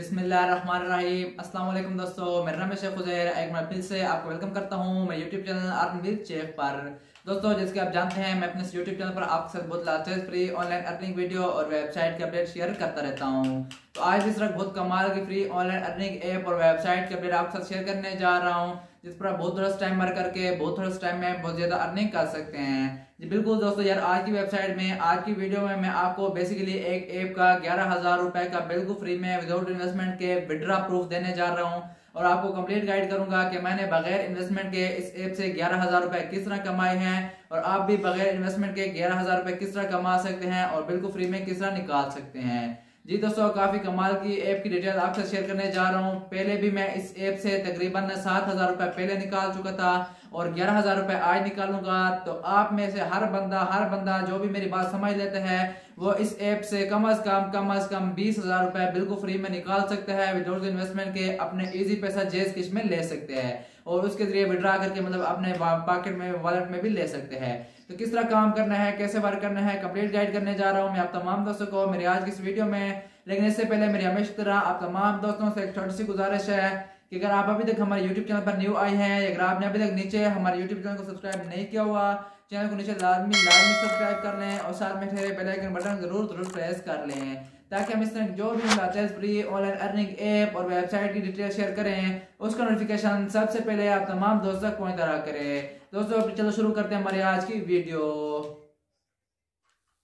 अस्सलाम वालेकुम दोस्तों मेरा नाम है शेख उजैर एक बार फिर से आपको वेलकम करता हूँ मैं यूट्यूब चैनल आर्मीर शेख पर दोस्तों जैसे कि आप जानते हैं मैं अपने यूट्यूब चैनल पर आपके साथ बहुत लाचेज फ्री ऑनलाइन अर्निंग वीडियो और वेबसाइट के अपडेट शेयर करता रहता हूं तो आज इस तरह बहुत कमाल की फ्री ऑनलाइन अर्निंग ऐप और वेबसाइट के अपडेट आपके साथ शेयर करने जा रहा हूं जिस पर आप बहुत थोड़ा टाइम मर करके बहुत थोड़ा टाइम में बहुत ज़्यादा अर्निंग कर सकते हैं जी बिल्कुल दोस्तों यार आज की वेबसाइट में आज की वीडियो में मैं आपको बेसिकली एक ऐप का ग्यारह हज़ार रुपए का बिल्कुल फ्री में विदाउट इन्वेस्टमेंट के विड्रा प्रूफ देने जा रहा हूँ और आपको कंप्लीट गाइड करूंगा कि मैंने बगैर इन्वेस्टमेंट के इस ऐप से ग्यारह हजार रुपए किस तरह कमाए हैं और आप भी बगैर इन्वेस्टमेंट के ग्यारह हजार रुपए किस तरह कमा सकते हैं और बिल्कुल फ्री में किस तरह निकाल सकते हैं जी दोस्तों काफी कमाल की ऐप की डिटेल आपसे शेयर करने जा रहा हूँ पहले भी मैं इस ऐप से तकरीबन सात हजार रुपए पहले निकाल चुका था और ग्यारह हजार रुपए आज निकालूंगा तो आप में से हर बंदा हर बंदा जो भी मेरी बात समझ लेते हैं वो इस ऐप से कम अज कम कम अज कम बीस हजार रुपए बिल्कुल फ्री में निकाल सकते हैं विदाउट इन्वेस्टमेंट के अपने इजी पैसा जेज किश में ले सकते हैं और उसके जरिए विड्रा करके मतलब अपने पॉकेट में वॉलेट में भी ले सकते हैं तो किस तरह काम करना है कैसे वर्क करना है कंप्लीट गाइड करने जा रहा हूँ मैं आप तमाम दोस्तों को मेरे आज की इस वीडियो में लेकिन इससे पहले मेरी हमेशा तरह आप तमाम दोस्तों से एक छोटी सी गुजारिश है कि अगर आप अभी तक हमारे YouTube चैनल पर न्यू आए हैं अगर आपने अभी तक नीचे हमारे YouTube चैनल को सब्सक्राइब नहीं किया हुआ चैनल को नीचे लाजमी लाजमी सब्सक्राइब कर लें और साथ में ठहरे बेलाइकन बटन जरूर जरूर प्रेस कर लें ताकि हम इस तरह जो भी latest free online earning app और वेबसाइट की डिटेल शेयर करें उसका नोटिफिकेशन सबसे पहले आप तमाम दोस्तों तक पहुँच करें दोस्तों चलो शुरू करते हैं हमारे आज की वीडियो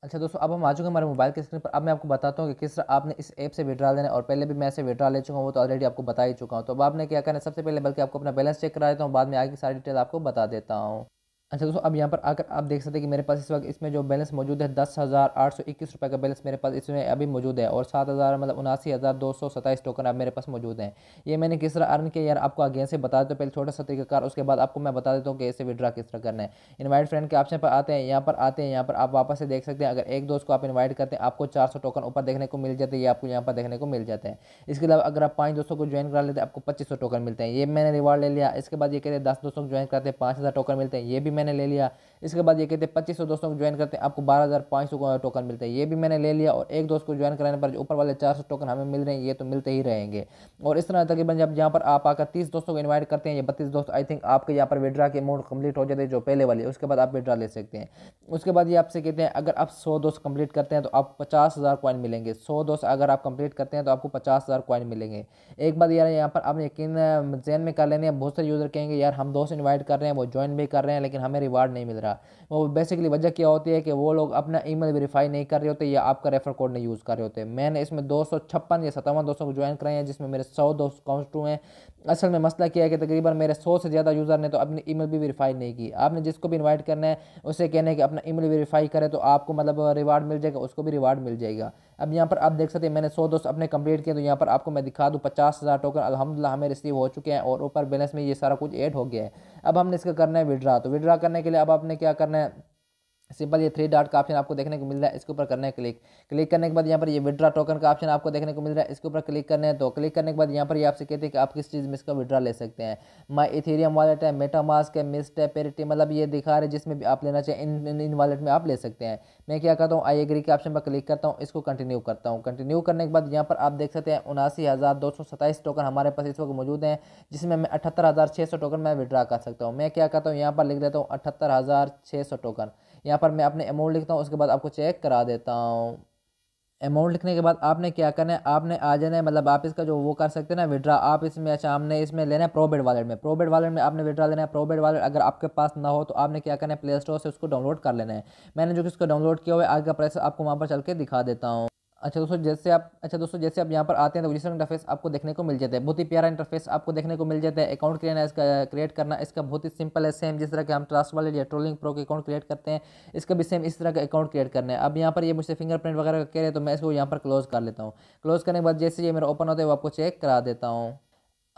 अच्छा दोस्तों अब हम आ चुके हमारे मोबाइल के स्क्रीन पर अब मैं आपको बताता हूँ कि किस तरह आपने इस ऐप से विड्रा लेना है और पहले भी मैं ऐसे विड्रा ले चुका हूँ वो तो ऑलरेडी आपको बता ही चुका हूँ तो अब आपने क्या करना है सबसे पहले बल्कि आपको अपना बैलेंस चेक करा देता हूँ बाद में आगे की सारी डिटेल आपको बता देता हूँ अच्छा दोस्तों अब यहाँ पर आकर आप देख सकते हैं कि मेरे पास इस वक्त इसमें जो बैलेंस मौजूद है दस हज़ार आठ सौ इक्कीस रुपये का बैलेंस मेरे पास इसमें अभी मौजूद है और सात हज़ार मतलब उनासी हज़ार दो सौ सत्ताईस टोकन अब मेरे पास मौजूद हैं ये मैंने किस तरह अर्न किया यार आपको आगे से बता देते तो पहले छोटा सा तरीकाकार उसके बाद आपको मैं बता देता हूँ कि इसे विड्रा किस तरह करना है इन्वाइट फ्रेंड के ऑप्शन पर आते हैं यहाँ पर आते हैं यहाँ पर आप वापस से देख सकते हैं अगर एक दोस्त को आप इन्वाइट करते हैं आपको चार सौ टोकन ऊपर देखने को मिल जाते हैं ये आपको यहाँ पर देखने को मिल जाते हैं इसके अलावा अगर आप पाँच दोस्तों को ज्वाइन करा लेते हैं आपको पच्चीस सौ टोकन मिलते हैं ये मैंने रिवार्ड ले लिया इसके बाद ये कहते हैं दस दोस्तों को ज्वाइन करते हैं पाँच हज़ार टोकन मिलते हैं ये भी मैंने ले लिया इसके बाद ये कहते हैं पच्चीस दोस्तों को ज्वाइन करते हैं आपको बारह हज़ार पाँच सौ टोकन मिलते हैं ये भी मैंने ले लिया और एक दोस्त को ज्वाइन कराने पर ऊपर वाले चार सौ टोकन हमें मिल रहे हैं ये तो मिलते ही रहेंगे और इस तरह तकरीबन जब यहाँ पर आप आकर तीस दोस्तों को इन्वाइट करते हैं ये बत्तीस दोस्त आई थिंक आपके यहाँ पर विड्रा के अमाउंट कम्प्लीट हो जाते हैं जो पहले वाले उसके बाद आप विड्रा ले सकते हैं उसके बाद ये आपसे कहते हैं अगर आप सौ दोस्त कंप्लीट करते हैं तो आपको पचास हज़ार कॉइन मिलेंगे सौ दोस्त अगर आप कंप्लीट करते हैं तो आपको पचास हज़ार कॉइन मिलेंगे एक बात यार यहाँ पर आप यकीन जैन में कर लेने बहुत सारे यूज़र कहेंगे यार हम दोस्त इन्वाइट कर रहे हैं वो ज्वाइन भी कर रहे हैं लेकिन हमें रिवार्ड नहीं मिल रहा एक्सेट्रा वो बेसिकली वजह क्या होती है कि वो लोग अपना ईमेल वेरीफाई नहीं कर रहे होते या आपका रेफर कोड नहीं यूज़ कर रहे होते मैंने इसमें दो सौ छप्पन या सत्तावन दोस्तों को ज्वाइन कराए हैं जिसमें मेरे सौ दोस्त काउंस्टू हैं असल में मसला क्या है कि तकरीबन मेरे सौ से ज़्यादा यूज़र ने तो अपनी ईमेल भी वेरीफाई नहीं की आपने जिसको भी इन्वाइट करना है उसे कहना है कि अपना ई मेल वेरीफाई करें तो आपको मतलब रिवार्ड मिल जाएगा उसको भी रिवार्ड मिल जाएगा अब यहाँ पर आप देख सकते हैं मैंने सौ दोस्त अपने कंप्लीट किए तो यहाँ पर आपको मैं दिखा दूँ पचास हज़ार टोकन अलहमदिल्ला हमें रिसीव हो चुके हैं और ऊपर बैलेंस में ये सारा कुछ ऐड हो गया है अब हमने इसका करना है विड्रा तो विड्रा करने के लिए अब आपने क्या करना है सिंपल ये थ्री डॉट का ऑप्शन आपको देखने को मिल रहा है इसके ऊपर करने क्लिक क्लिक करने के बाद यहाँ पर ये विड्रा टोकन का ऑप्शन आपको देखने को मिल रहा है इसके ऊपर क्लिक करने हैं तो क्लिक करने के बाद यहाँ पर ये आपसे कहते हैं कि आप किस चीज़ में इसका विड्रा ले सकते हैं माई इथेरियम वालेट है मेटामास्क है मिस्ट है पेरिटी मतलब ये दिखा रहे जिसमें भी आप लेना चाहिए इन इन, इन वालेट में आप ले सकते हैं मैं क्या करता हूँ आई एग्री के ऑप्शन पर क्लिक करता हूँ इसको कंटिन्यू करता हूँ कंटिन्यू करने के बाद यहाँ पर आप देख सकते हैं उनासी हज़ार दो सौ सत्ताईस टोकन हमारे पास इस वक्त मौजूद हैं जिसमें मैं अठहत्तर हज़ार छः सौ टोकन मैं विड्रा कर सकता हूँ मैं क्या करता हूँ यहाँ पर लिख देता हूँ अठहत्तर हज़ार छः सौ टोकन यहाँ पर मैं अपने अमाउंट लिखता हूँ उसके बाद आपको चेक करा देता हूँ अमाउंट लिखने के बाद आपने क्या करना है आपने आ जाना है मतलब आप इसका जो वो कर सकते हैं ना विड्रा आप इसमें अच्छा हमने इसमें लेना है प्रोबेड वालेट में प्रोबेड वालेट में आपने विड्रा लेना है प्रोबेड वालेट अगर आपके पास ना हो तो आपने क्या करना है प्ले स्टोर से उसको डाउनलोड कर लेना है मैंने जो कि उसको डाउनलोड किया हुआ है आगे का प्रेस आपको वहाँ पर चल के दिखा देता हूँ अच्छा दोस्तों जैसे आप अच्छा दोस्तों जैसे आप यहाँ पर आते हैं तो रजिस्टर इंटरफेस आपको देखने को मिल जाता है बहुत ही प्यारा इंटरफेस आपको देखने को मिल जाता है अकाउंट क्रिएट इसका क्रिएट करना इसका बहुत ही सिंपल है सेम जिस तरह के हम ट्रस्ट वाले या ट्रोलिंग प्रो के अकाउंट क्रिएट करते हैं इसका भी सेम इस तरह का अकाउंट क्रिएट करना है अब यहाँ पर ये मुझसे फिंगरप्रिंट वगैरह कह रहे हैं तो मैं इसको यहाँ पर क्लोज़ कर लेता हूँ क्लोज़ करने के बाद जैसे ये मेरा ओपन होता है वो आपको चेक करा देता हूँ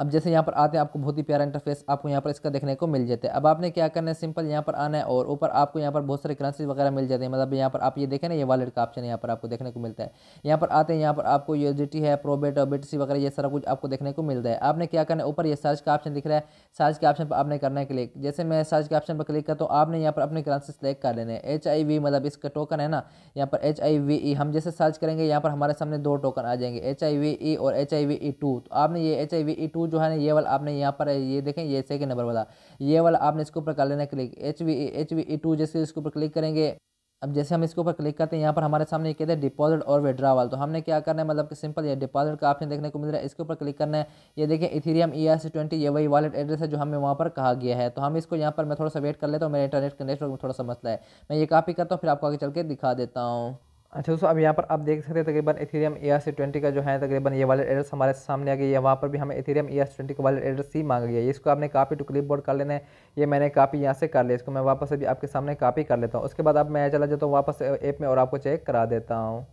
अब जैसे यहाँ पर आते हैं आपको बहुत ही प्यारा इंटरफेस आपको यहाँ पर इसका देखने को मिल जाता है अब आपने क्या करना है सिंपल यहाँ पर आना है और ऊपर आपको यहाँ पर बहुत सारे करेंसी वगैरह मिल जाते हैं मतलब यहाँ पर आप ये देखें ना ये वालेट का ऑप्शन यहाँ पर आपको देखने को मिलता है यहाँ पर आते हैं यहाँ पर आपको यू है प्रोबेट और बीटीसी वगैरह ये सारा कुछ आपको देखने को मिलता है आपने क्या करना है ऊपर ये सर्च का ऑप्शन दिख रहा है सर्च के ऑप्शन पर आपने करना है क्लिक जैसे मैं सर्च के ऑप्शन पर क्लिक करता हूँ आपने यहाँ पर अपनी करेंसी सेलेक्ट कर लेने एच आई वी मतलब इसका टोकन है ना यहाँ पर एच आई वी ई हम जैसे सर्च करेंगे यहाँ पर हमारे सामने दो टोकन आ जाएंगे एच आई वी ई और H I V E two तो आपने ये H I V E two जो है ना ये वाला आपने यहाँ पर ये देखें ये सेकेंड नंबर वाला ये वाला आपने इसके ऊपर कर लेना click H V H V E two जैसे इसके ऊपर क्लिक करेंगे अब जैसे हम इसके ऊपर क्लिक करते हैं यहाँ पर हमारे सामने कहते हैं डिपॉजिट और विड्रावल तो हमने क्या करना है मतलब कि सिंपल ये डिपॉजिट का ऑप्शन देखने को मिल रहा है इसके ऊपर क्लिक करना है ये देखिए इथेरियम ई आर ट्वेंटी ये वही वॉलेट एड्रेस है जो हमें वहाँ पर कहा गया है तो हम इसको यहाँ पर मैं थोड़ा सा वेट कर लेता हूँ मेरे इंटरनेट का नेटवर्क में थोड़ा समझता है मैं ये कापी करता हूँ फिर आपको आगे चल के दिखा देता हूँ अच्छा दोस्तों अब यहाँ पर आप देख सकते हैं तकरीबन Ethereum A R C twenty का जो है तकरीबन ये वाले एड्रेस हमारे सामने आ गई है वहाँ पर भी हमें एथेरियम ए आर ट्वेंटी का वाले एड्रेस ही मांगा गया है इसको आपने कापी टू क्लिप बोर्ड कर लेना है ये मैंने कापी यहाँ से कर लिया इसको मैं वापस अभी आपके सामने कापी कर लेता हूँ उसके बाद अब मैं चला जाता हूँ वापस ऐप में और आपको चेक करा देता हूँ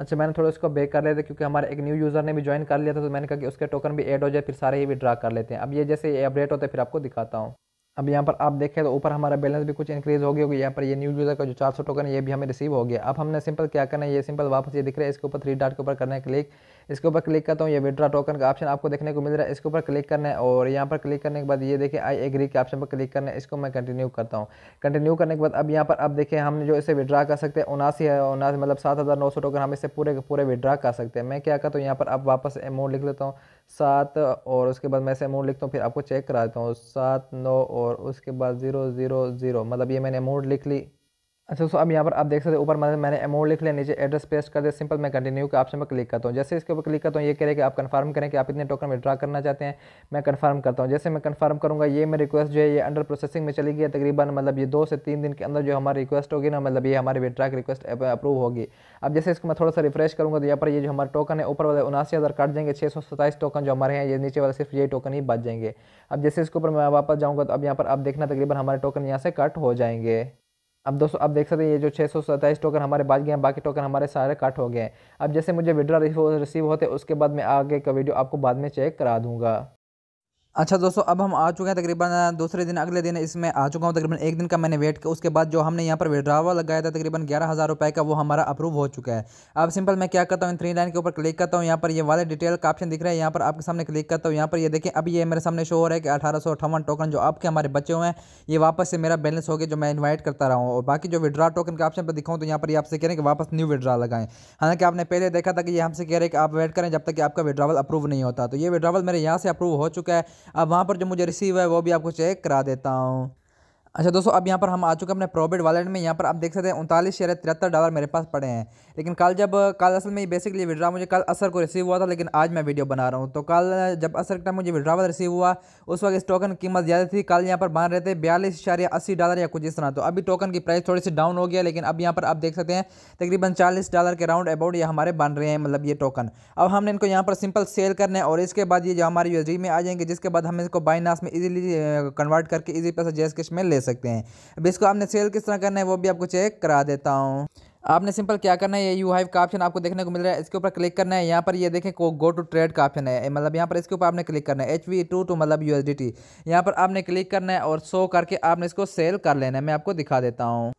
अच्छा मैंने थोड़ा इसको बेक कर लिया था क्योंकि हमारे एक न्यू यूज़र ने भी ज्वाइन कर लिया था तो मैंने कहा कि उसके टोकन भी ऐड हो जाए फिर सारे ही विड्रा कर लेते हैं अब ये जैसे अपडेट होते हैं फिर आपको दिखाता हूँ अब यहाँ पर आप देखें तो ऊपर हमारा बैलेंस भी कुछ इंक्रीज हो गया होगी यहाँ पर ये न्यू यूज़र का जो 400 टोकन है ये भी हमें रिसीव हो गया अब हमने सिंपल क्या करना है ये सिंपल वापस ये दिख रहा है इसके ऊपर थ्री डाट के ऊपर करना है क्लिक इसके ऊपर क्लिक करता हूँ ये विड्रा टोकन का ऑप्शन आपको देखने को मिल रहा है इसके ऊपर क्लिक करना है और यहाँ पर क्लिक करने के बाद ये देखिए आई एग्री के ऑप्शन पर क्लिक करना है इसको मैं कंटिन्यू करता हूँ कंटिन्यू करने के बाद अब यहाँ पर आप देखिए हम जो इसे विड्रा कर सकते हैं उनासी है उनासी मतलब सात हज़ार नौ सौ टोकन हम इसे पूरे पूरे विड्रा कर सकते हैं मैं क्या करता हूँ यहाँ पर आप वापस अमाउंट लिख लेता हूँ सात और उसके बाद मैं ऐसे अमाउंट लिखता हूँ फिर आपको चेक कराता हूँ सात नौ और उसके बाद ज़ीरो ज़ीरो ज़ीरो मतलब ये मैंने अमाउंट लिख ली अच्छा दोस्तों अब यहाँ पर आप देख सकते हैं ऊपर मैंने मैंने अमाउंट लिख लिया नीचे एड्रेस पेस्ट कर दिया सिंपल मैं कंटिन्यू के ऑप्शन पर क्लिक करता हूँ जैसे इसके ऊपर क्लिक करता हूँ ये कह रहे कि आप कंफर्म करें कि आप इतने टोकन विड्रा करना चाहते हैं मैं कंफर्म करता हूँ जैसे मैं कंफर्म करूँगा ये मेरी रिक्वेस्ट जो है ये अंडर प्रोसेसिंग में चली गई है तकरीबन मतलब ये दो से तीन दिन के अंदर जो हमारी रिक्वेस्ट होगी ना मतलब ये हमारी विड्रा की रिक्वेस्ट अप्रूव होगी अब जैसे इसको मैं थोड़ा सा रिफ्रेश करूँगा तो यहाँ पर ये जो हमारे टोकन है ऊपर वाले उनासी हज़ार कट जाएंगे छः सौ सताईस टोकन जो हमारे हैं ये नीचे वाले सिर्फ ये टोकन ही बच जाएंगे अब जैसे इसके ऊपर मैं वापस जाऊँगा तो अब यहाँ पर आप देखना तकरीबन हमारे टोकन यहाँ से कट हो जाएंगे अब दोस्तों आप देख सकते हैं ये जो छः सौ सत्ताईस टोकन हमारे बच गए हैं बाकी टोकन हमारे सारे कट हो गए हैं अब जैसे मुझे विड्रा रिसीव होते उसके बाद मैं आगे का वीडियो आपको बाद में चेक करा दूंगा अच्छा दोस्तों अब हम आ चुके हैं तकरीबन दूसरे दिन अगले दिन इसमें आ चुका हूँ तकरीबन एक दिन का मैंने वेट किया उसके बाद जो हमने यहाँ पर विड्रावा लगाया था तकरीबन ग्यारह हज़ार रुपये का वो हमारा अप्रूव हो चुका है अब सिंपल मैं क्या करता हूँ थ्री लाइन के ऊपर क्लिक करता हूँ यहाँ पर ये वाले डिटेल का ऑप्शन दिख रहा है यहाँ पर आपके सामने क्लिक करता हूँ यहाँ पर ये देखें अब ये मेरे सामने शो हो रहा है कि अठारह टोकन जो आपके हमारे बचे हुए हैं ये वापस से मेरा बैलेंस हो गया जो मैं इन्वाइट करता रहा हूँ और बाकी जो विड्रा टोकन के ऑप्शन पर दिखाऊँ तो यहाँ पर आपसे कह रहे हैं कि वापस न्यू विड्रा लगाएं हालांकि आपने पहले देखा था कि ये हमसे कह रहे हैं कि आप वेट करें जब तक कि आपका विड्रावल अप्रूव नहीं होता तो ये विड्रावल मेरे यहाँ से अप्रूव हो चुका है अब वहाँ पर जो मुझे रिसीव है वो भी आपको चेक करा देता हूँ अच्छा दोस्तों अब यहाँ पर हम आ चुके हैं अपने प्रोबेट वॉलेट में यहाँ पर आप देख सकते हैं उनतालीस शेयर तिहत्तर डॉलर मेरे पास पड़े हैं लेकिन कल जब कल असल में ये बेसिकली विड्रा मुझे कल असर को रिसीव हुआ था लेकिन आज मैं वीडियो बना रहा हूँ तो कल जब असर का मुझे विड्रावल रिसीव हुआ उस वक्त इस टोकन की कीमत ज़्यादा थी कल यहाँ पर बांध रहे थे बयालीस या अस्सी डॉलर या कुछ इस तरह तो अभी टोकन की प्राइस थोड़ी सी डाउन हो गया लेकिन अब यहाँ पर आप देख सकते हैं तकरीबन चालीस डॉलर के राउंड अबाउट ये हमारे बन रहे हैं मतलब ये टोकन अब हमने इनको यहाँ पर सिंपल सेल करना है और इसके बाद ये जो हमारे यूजी में आ जाएंगे जिसके बाद हम इसको बाइनास में ईजिली कन्वर्ट करके ईजी पैसा जेस किश में ले सकते हैं अब इसको आपने सेल किस तरह करना है वो भी आपको चेक करा देता हूँ आपने सिंपल क्या करना है ये यू हाइव का ऑप्शन आपको देखने को मिल रहा है इसके ऊपर क्लिक करना है यहाँ पर ये देखें को गो टू ट्रेड का ऑप्शन है मतलब यहाँ पर इसके ऊपर आपने क्लिक करना है एच वी टू टू मतलब यू एस डी टी यहाँ पर आपने क्लिक करना है और शो करके आपने इसको सेल कर लेना है मैं आपको दिखा देता हूँ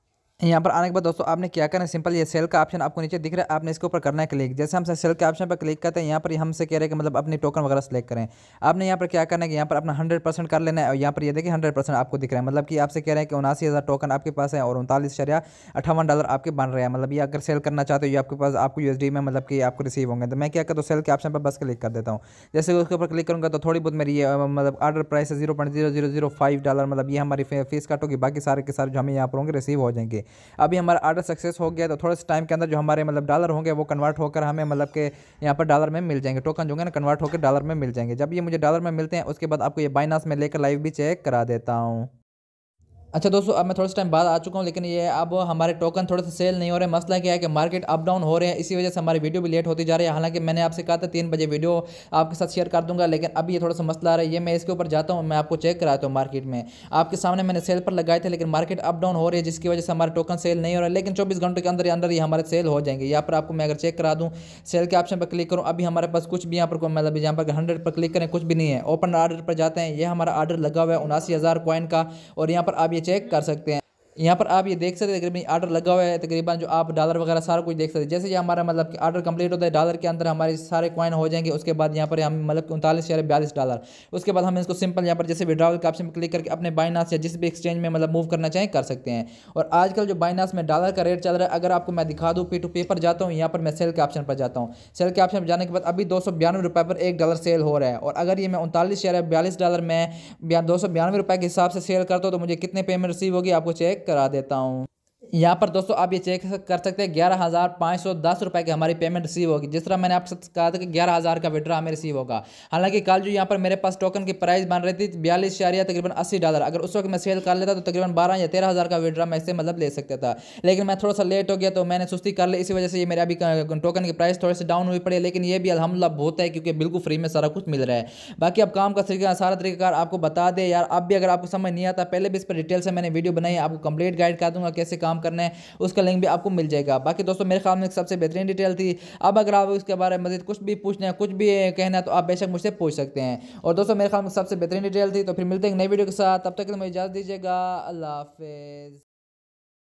यहाँ पर आने के बाद दोस्तों आपने क्या करना है सिंपल ये सेल का ऑप्शन आपको नीचे दिख रहा है आपने इसके ऊपर करना है क्लिक जैसे हम सेल के ऑप्शन पर क्लिक करते हैं यहाँ पर हमसे कह रहे हैं कि मतलब अपने टोकन वगैरह सेलेक्ट करें आपने यहाँ पर क्या करना है कि यहाँ पर अपना हंड्रेड परसेंट कर लेना है और यहाँ पर ये देखिए हंड्रेड परसेंट आपको दिख रहा है मतलब कि आपसे कह रहे हैं कि उनासी हज़ार टोकन आपके पास है और उनतालीस शरिया अठावन डॉलर आपके बन रहे हैं मतलब ये अगर सेल करना चाहते हो ये आपके पास आपको यू में मतलब कि आपको रिसीव होंगे तो मैं क्या करता हूँ सेल के ऑप्शन पर बस क्लिक कर देता हूँ जैसे उसके ऊपर क्लिक करूँगा तो थोड़ी बहुत मेरी ये मतलब आर्डर प्राइस है zero point zero zero zero five dollar मतलब ये हमारी फीस कट होगी बाकी सारे के सारे जो हमें यहाँ पर होंगे रिसीव हो जाएंगे अभी हमारा आर्डर सक्सेस हो गया तो थोड़े से टाइम के अंदर जो हमारे मतलब डॉलर होंगे वो कन्वर्ट होकर हमें मतलब के यहाँ पर डॉलर में मिल जाएंगे टोकन जो है ना कन्वर्ट होकर डॉलर में मिल जाएंगे जब ये मुझे डॉलर में मिलते हैं उसके बाद आपको ये बाइनास में लेकर लाइव भी चेक करा देता हूँ अच्छा दोस्तों अब मैं थोड़े से टाइम बाद आ चुका हूँ लेकिन ये अब हमारे टोकन थोड़े से सेल नहीं हो रहे हैं मसला क्या है कि मार्केट अप डाउन हो रहे हैं इसी वजह से हमारी वीडियो भी लेट होती जा रही है हालांकि मैंने आपसे कहा था तीन बजे वीडियो आपके साथ शेयर कर दूंगा लेकिन अभी ये थोड़ा सा मसला आ रहा है ये मैं इसके ऊपर जाता हूँ मैं आपको चेक कराता हूँ मार्केट में आपके सामने मैंने सेल पर लगाए थे लेकिन मार्केट अप डाउन हो रही है जिसकी वजह से हमारे टोकन सेल नहीं हो रहा है लेकिन चौबीस घंटों के अंदर अंदर ही हमारे सेल हो जाएंगे यहाँ पर आपको मैं अगर चेक करा दूँ सेल के ऑप्शन पर क्लिक करूँ अभी हमारे पास कुछ भी यहाँ पर मतलब यहाँ पर हंड्रेड पर क्लिक करें कुछ भी नहीं है ओपन आर्डर पर जाते हैं ये हमारा आर्डर लगा हुआ है उनासी हज़ार का और यहाँ पर अभी चेक कर सकते हैं यहाँ पर आप ये देख सकते हैं तकरीबन आर्डर लगा हुआ है तकरीबन जो आप डॉलर वगैरह सारा कुछ देख सकते हैं जैसे ये हमारा मतलब कि आर्डर कंप्लीट होता है डॉलर के अंदर हमारे सारे कॉइन हो जाएंगे उसके बाद यहाँ पर हम मतलब उनतालीस या बयालीस डॉलर उसके बाद हम इसको सिंपल यहाँ पर जैसे विड्रावल के ऑप्शन क्लिक करके अपने बाइनास या जिस भी एक्सचेंज में मतलब मूव करना चाहें कर सकते हैं और आजकल जो बाइनास में डॉलर का रेट चल रहा है अगर आपको मैं दिखा दूँ पे टू पे पर जाता हूँ यहाँ पर मैं सेल के ऑप्शन पर जाता हूँ सेल के ऑप्शन पर जाने के बाद अभी दो रुपये पर एक डॉलर सेल हो रहा है और अगर ये मैं उनतालीस या बयालीस डॉलर में दो सौ बयानवे रुपये के हिसाब से सेल करता हूँ तो मुझे कितने पेमेंट रिसीव होगी आपको चेक चेक करा देता हूँ यहाँ पर दोस्तों आप ये चेक कर सकते हैं ग्यारह हज़ार पाँच सौ दस रुपये की हमारी पेमेंट रिसीव होगी जिस तरह मैंने आपसे कहा था कि ग्यारह हज़ार का विड्रा हमें रिसीव होगा हालांकि कल जो यहाँ पर मेरे पास टोकन की प्राइस बन रही थी बयालीस शारिया तकरीबन अस्सी डॉलर अगर उस वक्त मैं सेल कर लेता तो तकरीबन बारह या तेरह हज़ार का विड्रा मैं इससे मतलब ले सकता था लेकिन मैं थोड़ा सा लेट हो गया तो मैंने सुस्ती कर ली इसी वजह से ये मेरे अभी टोकन की प्राइस थोड़ी सी डाउन हुई पड़ी लेकिन ये भी अलहमदिल्ला बहुत है क्योंकि बिल्कुल फ्री में सारा कुछ मिल रहा है बाकी अब काम का तरीका सारा तरीकाकार आपको बता दे यार अब भी अगर आपको समझ नहीं आता पहले भी इस पर डिटेल से मैंने वीडियो बनाई आपको कंप्लीट गाइड कर दूंगा कैसे काम करना है उसका लिंक भी आपको मिल जाएगा बाकी दोस्तों मेरे ख्याल में सबसे बेहतरीन डिटेल थी अब अगर आप उसके बारे में मजीद कुछ भी पूछना है कुछ भी कहना है तो आप बेशक मुझसे पूछ सकते हैं और दोस्तों मेरे ख्याल में सबसे बेहतरीन डिटेल थी तो फिर मिलते हैं नई वीडियो के साथ तब तक मुझे इजाज़ दीजिएगा अल्लाह हाफिज़